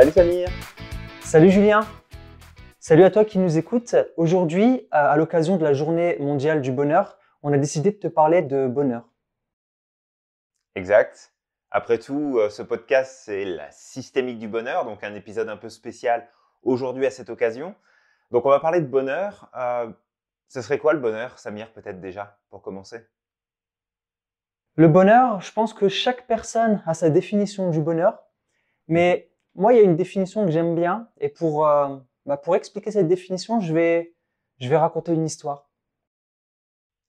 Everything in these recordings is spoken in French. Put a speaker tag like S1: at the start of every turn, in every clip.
S1: Salut Samir Salut Julien Salut à toi qui nous écoutes. Aujourd'hui, euh, à l'occasion de la journée mondiale du bonheur, on a décidé de te parler de bonheur.
S2: Exact. Après tout, euh, ce podcast, c'est la systémique du bonheur, donc un épisode un peu spécial aujourd'hui à cette occasion. Donc on va parler de bonheur. Euh, ce serait quoi le bonheur, Samir, peut-être déjà, pour commencer
S1: Le bonheur, je pense que chaque personne a sa définition du bonheur, mais moi, il y a une définition que j'aime bien, et pour, euh, bah, expliquer cette définition, je vais, raconter une histoire.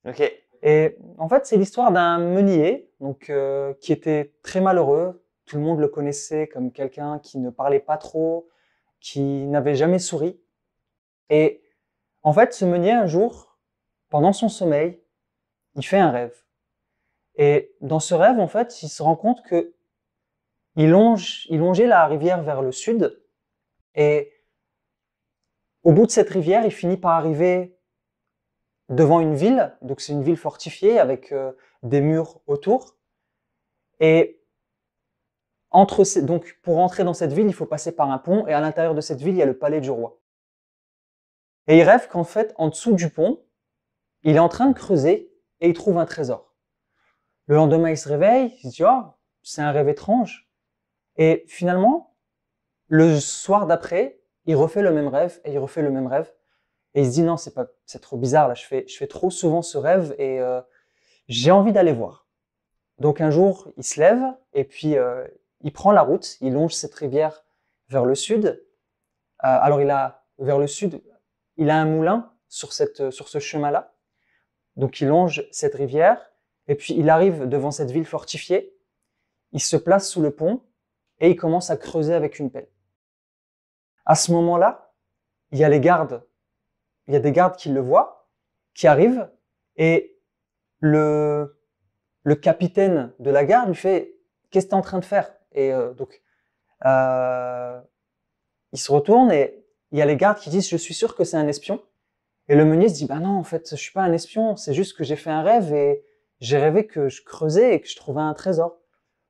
S1: Ok. Et en fait, c'est l'histoire d'un meunier, euh, qui était très malheureux. Tout le monde le connaissait comme quelqu'un qui ne parlait pas trop, qui n'avait jamais souri. Et en fait, ce meunier, un jour, pendant son sommeil, il fait un rêve. Et dans ce rêve, en fait, il se rend compte que il, longeait la rivière vers le sud. Et au bout de cette rivière, il finit par arriver devant une ville. Donc c'est une ville fortifiée avec euh, des murs autour. Et entre donc pour entrer dans cette ville, il faut passer par un pont. Et à l'intérieur de cette ville, il y a le palais du roi. Et il rêve qu'en fait, en dessous du pont, il est en train de creuser et il trouve un trésor. Le lendemain, il se réveille, il se dit, oh, c'est un rêve étrange. Et finalement, le soir d'après, il refait le même rêve et il refait le même rêve. Et il se dit non, c'est pas, c'est trop bizarre là. Je fais, trop souvent ce rêve et euh, j'ai envie d'aller voir. Donc un jour, il se lève et puis euh, il prend la route. Il longe cette rivière vers le sud. Euh, alors il a vers le sud, il a un moulin sur ce chemin-là. Donc il longe cette rivière et puis il arrive devant cette ville fortifiée. Il se place sous le pont et il commence à creuser avec une pelle. À ce moment-là, il y a les gardes. Il y a des gardes qui le voient, qui arrivent, et le, le capitaine de la garde lui fait Qu'est-ce que tu es en train de faire Et euh, donc, euh, il se retourne et il y a les gardes qui disent Je suis sûr que c'est un espion. Et le meunier se dit Bah non, en fait, je suis pas un espion, c'est juste que j'ai fait un rêve et j'ai rêvé que je creusais et que je trouvais un trésor.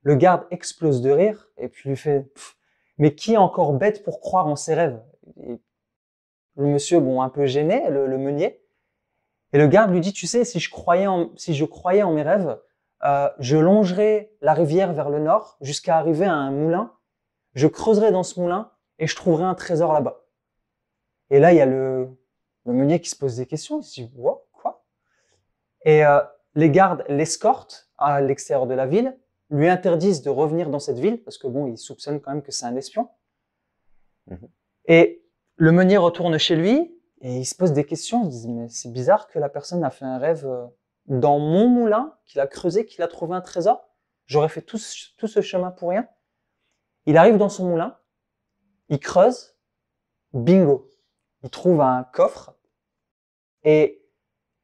S1: Le garde explose de rire et puis lui fait Mais qui est encore bête pour croire en ses rêves Le monsieur, bon, un peu gêné, le, meunier. Et le garde lui dit Tu sais, si je croyais en, si je croyais en mes rêves, euh, je longerais la rivière vers le nord jusqu'à arriver à un moulin. Je creuserais dans ce moulin et je trouverais un trésor là-bas. Et là, il y a le, meunier qui se pose des questions. Il se dit Quoi Et euh, les gardes l'escortent à l'extérieur de la ville lui interdisent de revenir dans cette ville, parce que bon, il soupçonne quand même que c'est un espion. Mhm. Et le meunier retourne chez lui et il se pose des questions. Il se dit, mais c'est bizarre que la personne a fait un rêve euh, dans mon moulin, qu'il a creusé, qu'il a trouvé un trésor. J'aurais fait tout tout ce chemin pour rien. Il arrive dans son moulin, il creuse, bingo. Il trouve un coffre et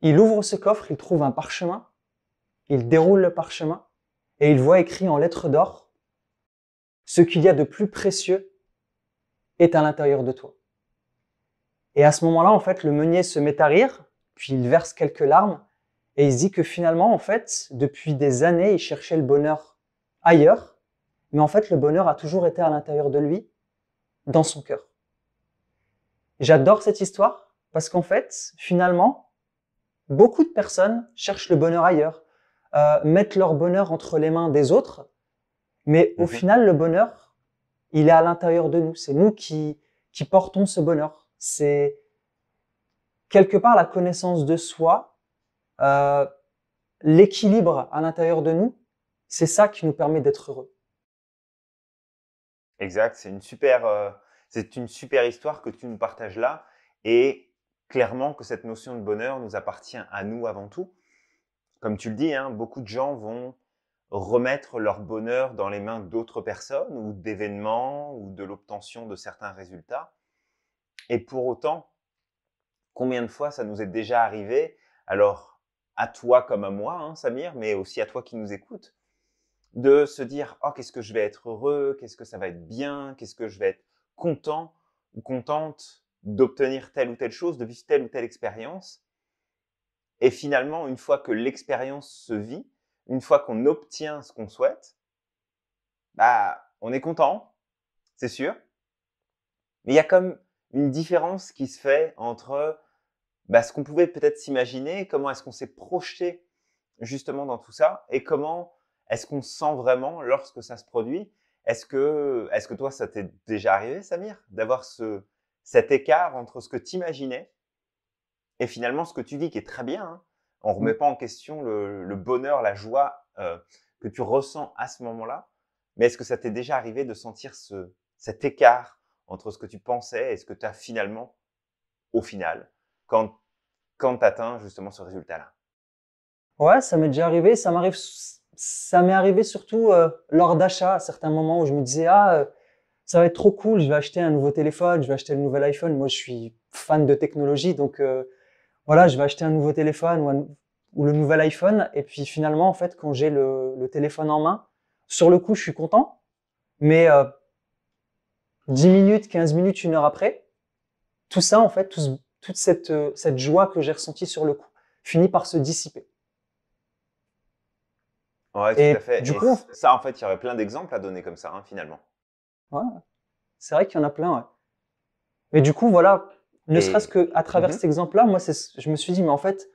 S1: il ouvre ce coffre, il trouve un parchemin, il déroule le parchemin et il voit écrit en lettres d'or Ce qu'il y a de plus précieux est à l'intérieur de toi. Et à ce moment-là, en fait, le meunier se met à rire, puis il verse quelques larmes, et il dit que finalement, en fait, depuis des années, il cherchait le bonheur ailleurs, mais en fait, le bonheur a toujours été à l'intérieur de lui, dans son cœur. J'adore cette histoire, parce qu'en fait, finalement, beaucoup de personnes cherchent le bonheur ailleurs, mettent leur bonheur entre les mains des autres, mais au mhm. final, le bonheur, il est à l'intérieur de nous. C'est nous qui, qui portons ce bonheur. C'est quelque part la connaissance de soi, euh, l'équilibre à l'intérieur de nous, c'est ça qui nous permet d'être heureux.
S2: Exact, c'est une super, euh, c'est une super histoire que tu nous partages là, et clairement que cette notion de bonheur nous appartient à nous avant tout comme tu le dis, hein, beaucoup de gens vont remettre leur bonheur dans les mains d'autres personnes ou d'événements ou de l'obtention de certains résultats. Et pour autant, combien de fois ça nous est déjà arrivé, alors à toi comme à moi, hein, Samir, mais aussi à toi qui nous écoutes, de se dire, oh, qu'est-ce que je vais être heureux, qu'est-ce que ça va être bien, qu'est-ce que je vais être content ou contente d'obtenir telle ou telle chose, de vivre telle ou telle expérience. Et finalement, une fois que l'expérience se vit, une fois qu'on obtient ce qu'on souhaite, bah, on est content, c'est sûr. Mais il y a comme une différence qui se fait entre bah, ce qu'on pouvait peut-être s'imaginer, comment est-ce qu'on s'est projeté justement dans tout ça, et comment est-ce qu'on sent vraiment lorsque ça se produit. Est-ce que, est que toi, ça t'est déjà arrivé, Samir, d'avoir ce, cet écart entre ce que tu et finalement, ce que tu dis, qui est très bien, hein, on ne remet mm. pas en question le, bonheur, la joie euh, que tu ressens à ce moment-là, mais est-ce que ça t'est déjà arrivé de sentir ce, cet écart entre ce que tu pensais et ce que tu as finalement, au final, quand, quand tu atteins justement ce résultat-là
S1: Ouais, ça m'est déjà arrivé. Ça m'arrive, ça m'est arrivé surtout euh, lors d'achats, à certains moments où je me disais ah euh, ça va être trop cool, je vais acheter un nouveau téléphone, je vais acheter le nouvel iPhone. Moi, je suis fan de technologie, donc voilà, je vais acheter un nouveau téléphone ou, le nouvel iPhone. Et puis finalement, en fait, quand j'ai le, téléphone en main, sur le coup, je suis content. Mais 10 euh, minutes, 15 minutes, une heure après, tout ça, en fait, toute cette, euh, cette joie que j'ai ressentie sur le coup finit par se dissiper.
S2: Ouais, tout à fait. Du coup, ça, en fait, il y aurait plein d'exemples à donner comme ça, hein, finalement.
S1: Ouais, c'est vrai qu'il y en a plein, Mais du coup, voilà, ne serait-ce qu'à travers mhm. cet exemple-là, moi, je me suis dit, mais en fait,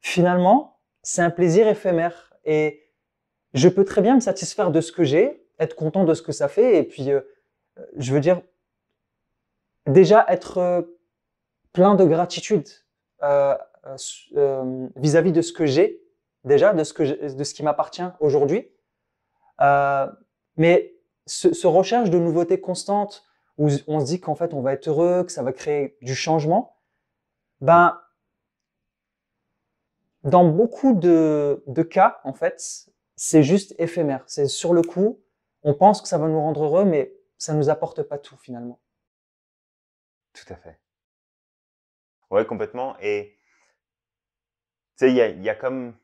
S1: finalement, c'est un plaisir éphémère. Et je peux très bien me satisfaire de ce que j'ai, être content de ce que ça fait. Et puis, euh, je veux dire, déjà être euh, plein de gratitude euh, vis-à-vis de ce que j'ai, déjà, de ce, de ce qui m'appartient aujourd'hui. mais ce, ce, recherche de nouveautés constantes, où on se dit qu'en fait on va être heureux, que ça va créer du changement, ben, dans beaucoup de, cas, en fait, c'est juste éphémère. C'est sur le coup, on pense que ça va nous rendre heureux, mais ça ne nous apporte pas tout finalement. Tout à
S2: fait. Oui, complètement. Et il y, a, comme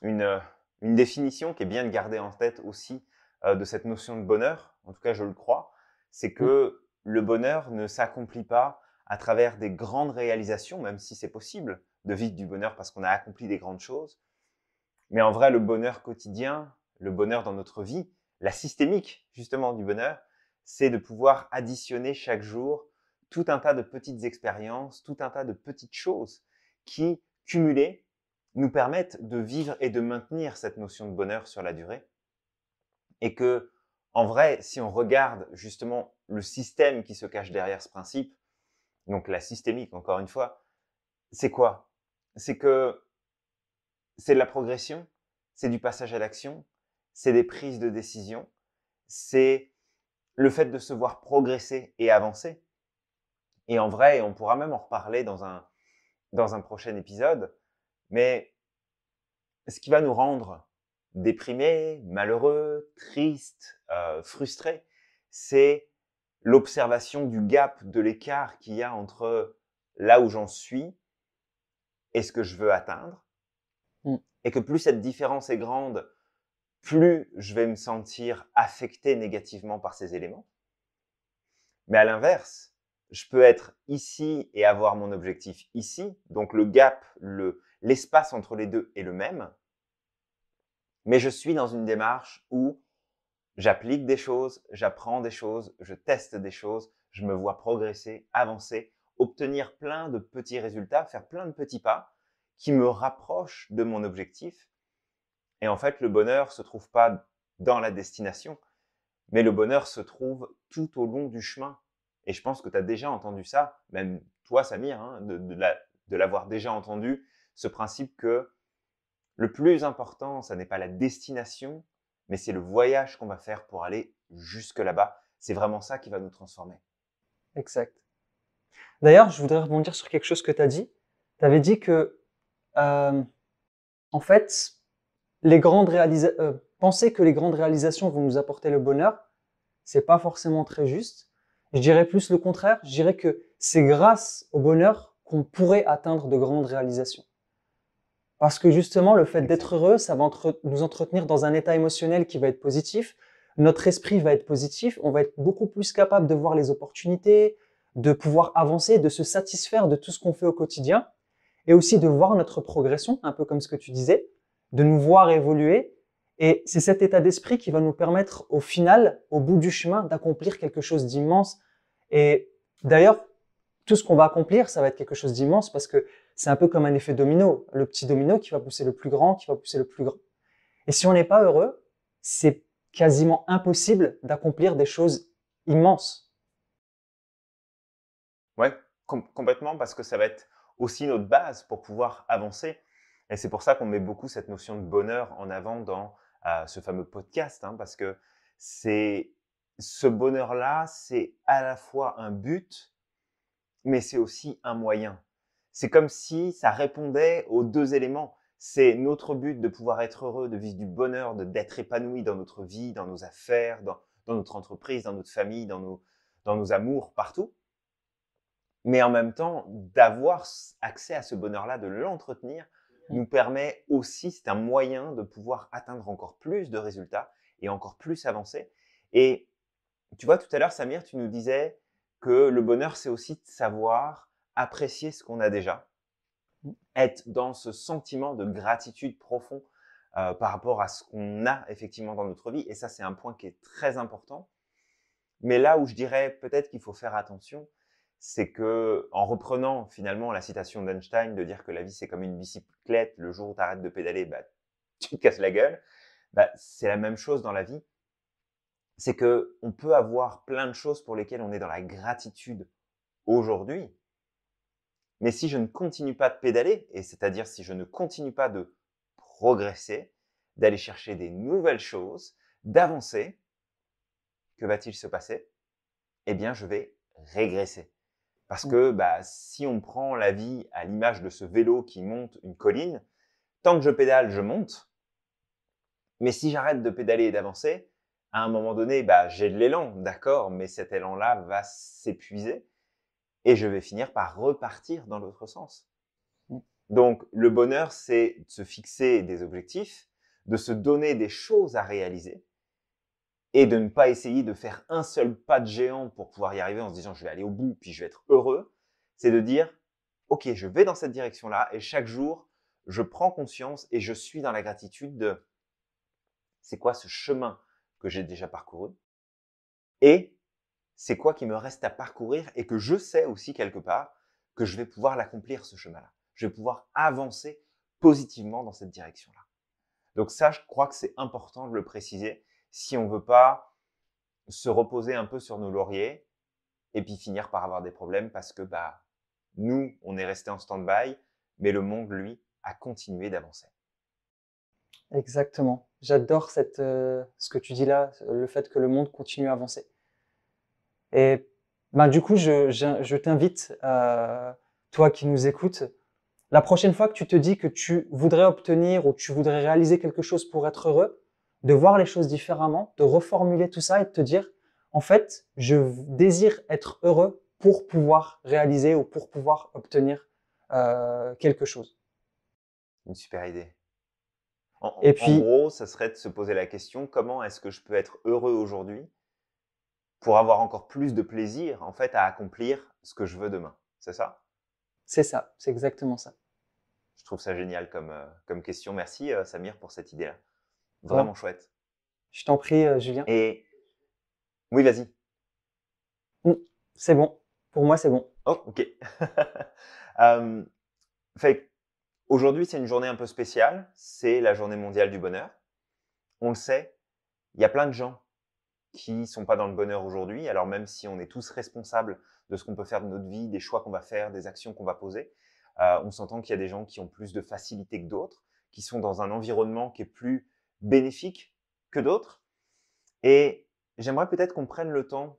S2: une, définition qui est bien de garder en tête aussi euh, de cette notion de bonheur. En tout cas, je le crois c'est mmh. que le bonheur ne s'accomplit pas à travers des grandes réalisations, même si c'est possible de vivre du bonheur parce qu'on a accompli des grandes choses. Mais en vrai, le bonheur quotidien, le bonheur dans notre vie, la systémique justement du bonheur, c'est de pouvoir additionner chaque jour tout un tas de petites expériences, tout un tas de petites choses qui, cumulées, nous permettent de vivre et de maintenir cette notion de bonheur sur la durée. Et que en vrai, si on regarde justement le système qui se cache derrière ce principe, donc la systémique, encore une fois, c'est quoi C'est que c'est de la progression, c'est du passage à l'action, c'est des prises de décision, c'est le fait de se voir progresser et avancer. Et en vrai, on pourra même en reparler dans un, dans un prochain épisode, mais ce qui va nous rendre déprimé, malheureux, triste, euh, frustré, c'est l'observation du gap, de l'écart qu'il y a entre là où j'en suis et ce que je veux atteindre. Mm. Et que plus cette différence est grande, plus je vais me sentir affecté négativement par ces éléments. Mais à l'inverse, je peux être ici et avoir mon objectif ici, donc le gap, l'espace entre les deux est le même, mais je suis dans une démarche où j'applique des choses, j'apprends des choses, je teste des choses, je me vois progresser, avancer, obtenir plein de petits résultats, faire plein de petits pas qui me rapprochent de mon objectif. Et en fait, le bonheur ne se trouve pas dans la destination, mais le bonheur se trouve tout au long du chemin. Et je pense que tu as déjà entendu ça, même toi, Samir, hein, de, l'avoir déjà entendu, ce principe que le plus important, ce n'est pas la destination, mais c'est le voyage qu'on va faire pour aller jusque là-bas. C'est vraiment ça qui va nous
S1: transformer. Exact. D'ailleurs, je voudrais rebondir sur quelque chose que tu as dit. Tu avais dit que, euh, en fait, euh, penser que les grandes réalisations vont nous apporter le bonheur, c'est pas forcément très juste. Je dirais plus le contraire. Je dirais que c'est grâce au bonheur qu'on pourrait atteindre de grandes réalisations. Parce que justement, le fait d'être heureux, ça va nous entretenir dans un état émotionnel qui va être positif. Notre esprit va être positif. On va être beaucoup plus capable de voir les opportunités, de pouvoir avancer, de se satisfaire de tout ce qu'on fait au quotidien. Et aussi de voir notre progression, un peu comme ce que tu disais, de nous voir évoluer. Et c'est cet état d'esprit qui va nous permettre, au final, au bout du chemin, d'accomplir quelque chose d'immense. Et d'ailleurs, tout ce qu'on va accomplir, ça va être quelque chose d'immense parce que c'est un peu comme un effet domino, le petit domino qui va pousser le plus grand, qui va pousser le plus grand. Et si on n'est pas heureux, c'est quasiment impossible d'accomplir des choses immenses.
S2: Oui, complètement, parce que ça va être aussi notre base pour pouvoir avancer. Et c'est pour ça qu'on met beaucoup cette notion de bonheur en avant dans euh, ce fameux podcast, hein, parce que c'est ce bonheur-là, c'est à la fois un but, mais c'est aussi un moyen c'est comme si ça répondait aux deux éléments. C'est notre but de pouvoir être heureux, de vivre du bonheur, d'être épanoui dans notre vie, dans nos affaires, dans, notre entreprise, dans notre famille, dans nos, dans nos amours, partout. Mais en même temps, d'avoir accès à ce bonheur-là, de l'entretenir, nous permet aussi, c'est un moyen de pouvoir atteindre encore plus de résultats et encore plus avancer. Et tu vois, tout à l'heure, Samir, tu nous disais que le bonheur, c'est aussi de savoir apprécier ce qu'on a déjà, être dans ce sentiment de gratitude profond euh, par rapport à ce qu'on a effectivement dans notre vie. Et ça, c'est un point qui est très important. Mais là où je dirais peut-être qu'il faut faire attention, c'est que en reprenant finalement la citation d'Einstein de dire que la vie c'est comme une bicyclette, le jour où tu arrêtes de pédaler, bah, tu te casses la gueule, bah, c'est la même chose dans la vie. C'est que peut avoir plein de choses pour lesquelles on est dans la gratitude aujourd'hui, mais si je ne continue pas de pédaler, et c'est-à-dire si je ne continue pas de progresser, d'aller chercher des nouvelles choses, d'avancer, que va-t-il se passer Eh bien, je vais régresser. Parce que bah, si on prend la vie à l'image de ce vélo qui monte une colline, tant que je pédale, je monte. Mais si j'arrête de pédaler et d'avancer, à un moment donné, bah, j'ai de l'élan, d'accord, mais cet élan-là va s'épuiser et je vais finir par repartir dans l'autre sens. Mm. Donc le bonheur, c'est de se fixer des objectifs, de se donner des choses à réaliser et de ne pas essayer de faire un seul pas de géant pour pouvoir y arriver en se disant je vais aller au bout puis je vais être heureux. C'est de dire ok, je vais dans cette direction-là et chaque jour, je prends conscience et je suis dans la gratitude de c'est quoi ce chemin que j'ai déjà parcouru et c'est quoi qui me reste à parcourir et que je sais aussi quelque part que je vais pouvoir l'accomplir ce chemin-là. Je vais pouvoir avancer positivement dans cette direction-là. Donc ça, je crois que c'est important de le préciser si on ne veut pas se reposer un peu sur nos lauriers et puis finir par avoir des problèmes parce que bah, nous, on est resté en stand-by, mais le monde, lui, a continué d'avancer.
S1: Exactement. J'adore euh, ce que tu dis là, le fait que le monde continue à avancer. Et ben, du coup, je, t'invite, euh, toi qui nous écoutes, la prochaine fois que tu te dis que tu voudrais obtenir ou que tu voudrais réaliser quelque chose pour être heureux, de voir les choses différemment, de reformuler tout ça et de te dire, en fait, je désire être heureux pour pouvoir réaliser ou pour pouvoir obtenir euh, quelque chose.
S2: Une super idée. puis, en gros, ça serait de se poser la question, comment est-ce que je peux être heureux aujourd'hui pour avoir encore plus de plaisir en fait à accomplir ce que je veux demain. C'est ça
S1: C'est ça, c'est exactement ça.
S2: Je trouve ça génial comme, euh, comme question. Merci euh, Samir pour cette idée-là. Vraiment chouette.
S1: Je t'en prie euh, Julien. Et oui, vas-y. Hum, c'est bon. Pour moi, c'est bon.
S2: Oh, ok. Hum, fait aujourd'hui, c'est une journée un peu spéciale. C'est la journée mondiale du bonheur. On le sait, il y a plein de gens qui ne sont pas dans le bonheur aujourd'hui. Alors même si on est tous responsables de ce qu'on peut faire de notre vie, des choix qu'on va faire, des actions qu'on va poser, euh, on s'entend qu'il y a des gens qui ont plus de facilité que d'autres, qui sont dans un environnement qui est plus bénéfique que d'autres. Et j'aimerais peut-être qu'on prenne le temps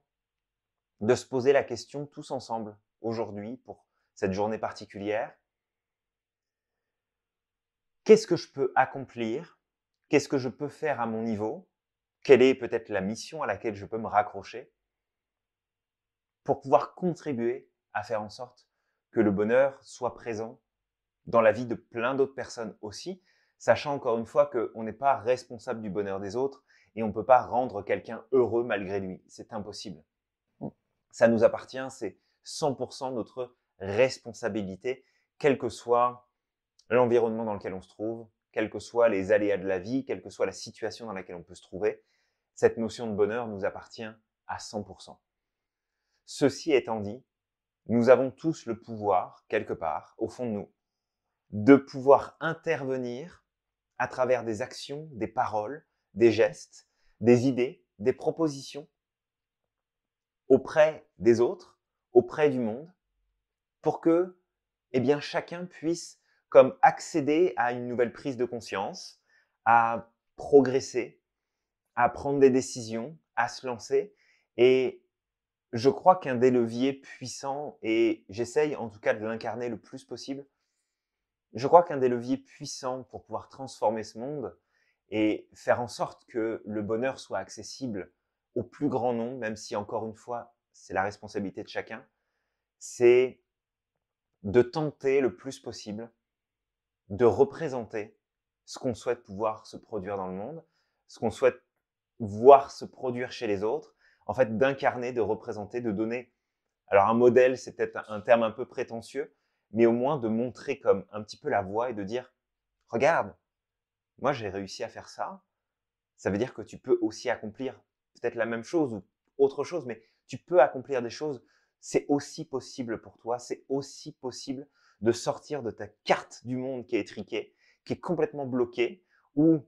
S2: de se poser la question tous ensemble aujourd'hui pour cette journée particulière. Qu'est-ce que je peux accomplir Qu'est-ce que je peux faire à mon niveau quelle est peut-être la mission à laquelle je peux me raccrocher pour pouvoir contribuer à faire en sorte que le bonheur soit présent dans la vie de plein d'autres personnes aussi, sachant encore une fois qu'on n'est pas responsable du bonheur des autres et on ne peut pas rendre quelqu'un heureux malgré lui. C'est impossible. Ça nous appartient, c'est 100% notre responsabilité, quel que soit l'environnement dans lequel on se trouve, quels que soient les aléas de la vie, quelle que soit la situation dans laquelle on peut se trouver cette notion de bonheur nous appartient à 100%. Ceci étant dit, nous avons tous le pouvoir, quelque part, au fond de nous, de pouvoir intervenir à travers des actions, des paroles, des gestes, des idées, des propositions auprès des autres, auprès du monde, pour que eh bien, chacun puisse comme accéder à une nouvelle prise de conscience, à progresser, à prendre des décisions, à se lancer. Et je crois qu'un des leviers puissants, et j'essaye en tout cas de l'incarner le plus possible, je crois qu'un des leviers puissants pour pouvoir transformer ce monde et faire en sorte que le bonheur soit accessible au plus grand nombre, même si encore une fois, c'est la responsabilité de chacun, c'est de tenter le plus possible de représenter ce qu'on souhaite pouvoir se produire dans le monde, ce qu'on souhaite voir se produire chez les autres, en fait, d'incarner, de représenter, de donner. Alors, un modèle, c'est peut-être un terme un peu prétentieux, mais au moins de montrer comme un petit peu la voie et de dire Regarde, moi j'ai réussi à faire ça. Ça veut dire que tu peux aussi accomplir peut-être la même chose ou autre chose, mais tu peux accomplir des choses. C'est aussi possible pour toi, c'est aussi possible de sortir de ta carte du monde qui est étriquée, qui est complètement bloquée, ou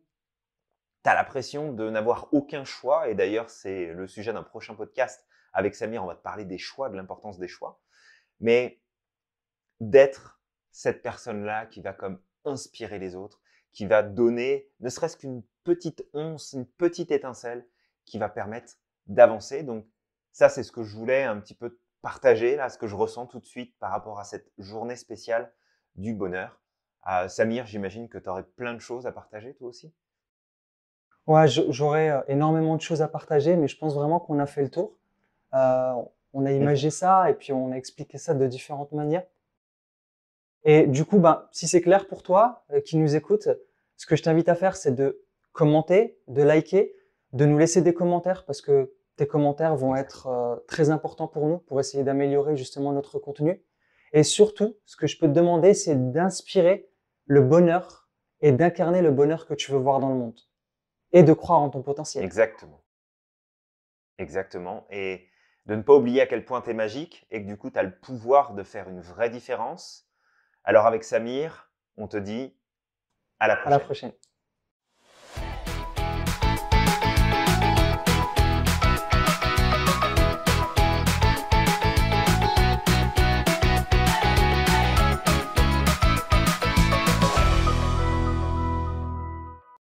S2: tu as la pression de n'avoir aucun choix. Et d'ailleurs, c'est le sujet d'un prochain podcast avec Samir. On va te parler des choix, de l'importance des choix. Mais d'être cette personne-là qui va comme inspirer les autres, qui va donner ne serait-ce qu'une petite once, une petite étincelle qui va permettre d'avancer. Donc ça, c'est ce que je voulais un petit peu partager, là, ce que je ressens tout de suite par rapport à cette journée spéciale du bonheur. À euh, Samir, j'imagine que tu aurais plein de choses à partager toi aussi.
S1: Ouais, j'aurais euh, énormément de choses à partager, mais je pense vraiment qu'on a fait le tour. Euh, on a imagé ça et puis on a expliqué ça de différentes manières. Et du coup, ben, si c'est clair pour toi euh, qui nous écoute, ce que je t'invite à faire, c'est de commenter, de liker, de nous laisser des commentaires parce que tes commentaires vont être euh, très importants pour nous pour essayer d'améliorer justement notre contenu. Et surtout, ce que je peux te demander, c'est d'inspirer le bonheur et d'incarner le bonheur que tu veux voir dans le monde et de croire en ton potentiel.
S2: Exactement. Exactement. Et de ne pas oublier à quel point tu es magique et que du coup, tu as le pouvoir de faire une vraie différence. Alors avec Samir, on te dit à la prochaine. À la prochaine.